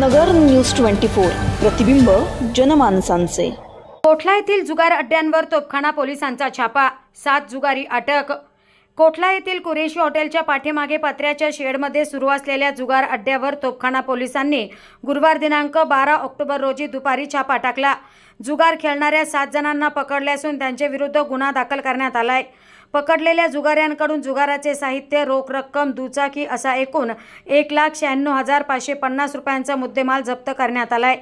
नगर news twenty four प्रतिबिंब जनमानसांचे कोठला येथील जुगार अड्ड्यांवर तोपखाना पोलिसांचा छापा सात जुगारी अटक कोठला येथील कुरेशी हॉटेलच्या पाठीमागे पत्र्याच्या शेडमध्ये सुरू असलेल्या जुगार अड्ड्यावर तोपखाना पोलिसांनी गुरुवार दिनांक बारा ऑक्टोबर रोजी दुपारी छापा टाकला जुगार खेळणाऱ्या सात जणांना पकडले असून त्यांच्याविरुद्ध गुन्हा दाखल करण्यात आला पकडलेल्या जुगाऱ्यांकडून जुगाराचे साहित्य रोख रक्कम दुचाकी असा एकूण एक लाख शहाण्णव हजार पाचशे पन्नास रुपयांचा मुद्देमाल जप्त करण्यात आलाय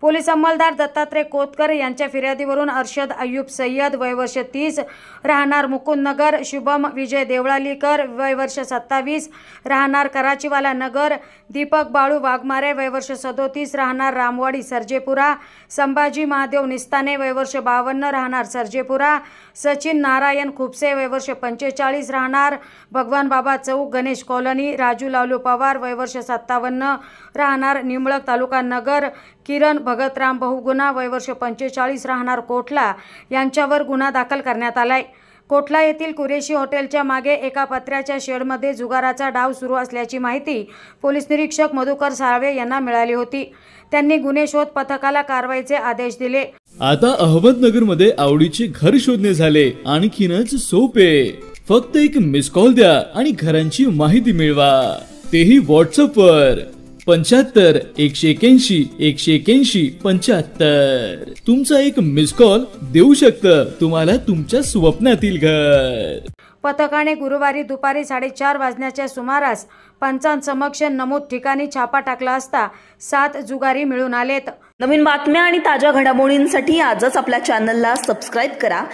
पोलीस अंमलदार दत्तात्रय कोतकर यांच्या फिर्यादीवरून अर्शद अय्यूब सय्यद वयवर्ष तीस राहणार मुकुंदनगर शुभम विजय देवळालीकर वयवर्ष सत्तावीस राहणार कराचीवाला नगर दीपक बाळू वाघमारे वयवर्ष सदोतीस राहणार रामवाडी सर्जेपुरा संभाजी महादेव निस्ताने वयवर्ष बावन्न राहणार सर्जेपुरा सचिन नारायण खुपसे वयवर्ष पंचेचाळीस राहणार भगवान बाबा चौक गणेश कॉलनी राजू लालू पवार वयवर्ष सत्तावन्न राहणार निमळक तालुका नगर किरण भगतराम वय वयवर्ष पंचेचाळीस राहणार कोठला यांच्यावर गुन्हा दाखल करण्यात आलाय कोठला येथील कुरेशी हॉटेलच्या मागे एका पत्र्याच्या शेडमध्ये जुगाराचा डाव सुरू असल्याची माहिती पोलीस निरीक्षक मधुकर साळवे यांना मिळाली होती त्यांनी गुन्हे शोध पथकाला कारवाईचे आदेश दिले आता मध्ये आवडीचे घर शोधणे झाले आणखीनच सोपे फक्त एक मिस कॉल द्या आणि घरांची माहिती मिळवा तेही व्हॉट्सअप वर पंच्याहत्तर एकशे एक्याऐंशी एकशे एक्याऐंशी पंच्याहत्तर तुमचा एक मिस कॉल देऊ शकतं तुम्हाला तुमच्या स्वप्नातील घर पथकाने गुरुवारी दुपारी साडेचार वाजण्याच्या सुमारास पंचांसमक्ष नमूद ठिकाणी छापा टाकला असता सात जुगारी मिळून आलेत नवीन बातम्या आणि ताज्या घडामोडींसाठी आजच आपल्या चॅनलला सबस्क्राईब करा